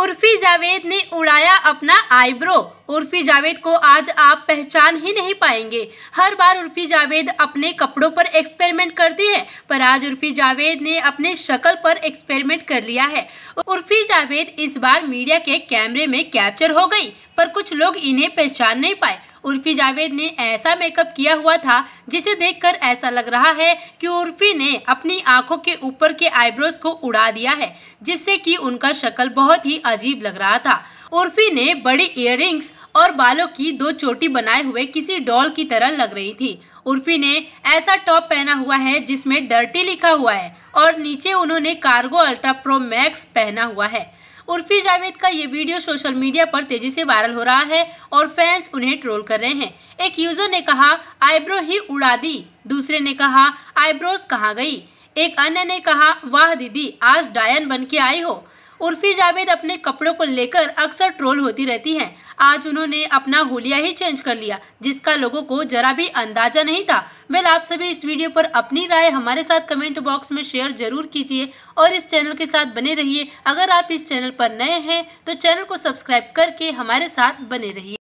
उर्फी जावेद ने उड़ाया अपना आईब्रो उर्फी जावेद को आज आप पहचान ही नहीं पाएंगे हर बार उर्फी जावेद अपने कपड़ों पर एक्सपेरिमेंट करती है पर आज उर्फी जावेद ने अपने शक्ल पर एक्सपेरिमेंट कर लिया है उर्फी जावेद इस बार मीडिया के कैमरे में कैप्चर हो गई पर कुछ लोग इन्हें पहचान नहीं पाए उर्फी जावेद ने ऐसा मेकअप किया हुआ था जिसे देखकर ऐसा लग रहा है कि उर्फी ने अपनी आंखों के ऊपर के आईब्रोज को उड़ा दिया है जिससे कि उनका शक्ल बहुत ही अजीब लग रहा था उर्फी ने बड़े इयर और बालों की दो चोटी बनाए हुए किसी डॉल की तरह लग रही थी उर्फी ने ऐसा टॉप पहना हुआ है जिसमें डर्टी लिखा हुआ है और नीचे उन्होंने कार्गो अल्ट्रा प्रो मैक्स पहना हुआ है उर्फी जावेद का ये वीडियो सोशल मीडिया पर तेजी से वायरल हो रहा है और फैंस उन्हें ट्रोल कर रहे हैं एक यूजर ने कहा आईब्रो ही उड़ा दी दूसरे ने कहा आईब्रोज कहाँ गई एक अन्य ने कहा वाह दीदी आज डायन बन के आई हो उर्फी जावेद अपने कपड़ों को लेकर अक्सर ट्रोल होती रहती हैं आज उन्होंने अपना होलिया ही चेंज कर लिया जिसका लोगों को जरा भी अंदाजा नहीं था वेल आप सभी इस वीडियो पर अपनी राय हमारे साथ कमेंट बॉक्स में शेयर जरूर कीजिए और इस चैनल के साथ बने रहिए अगर आप इस चैनल पर नए हैं तो चैनल को सब्सक्राइब करके हमारे साथ बने रहिए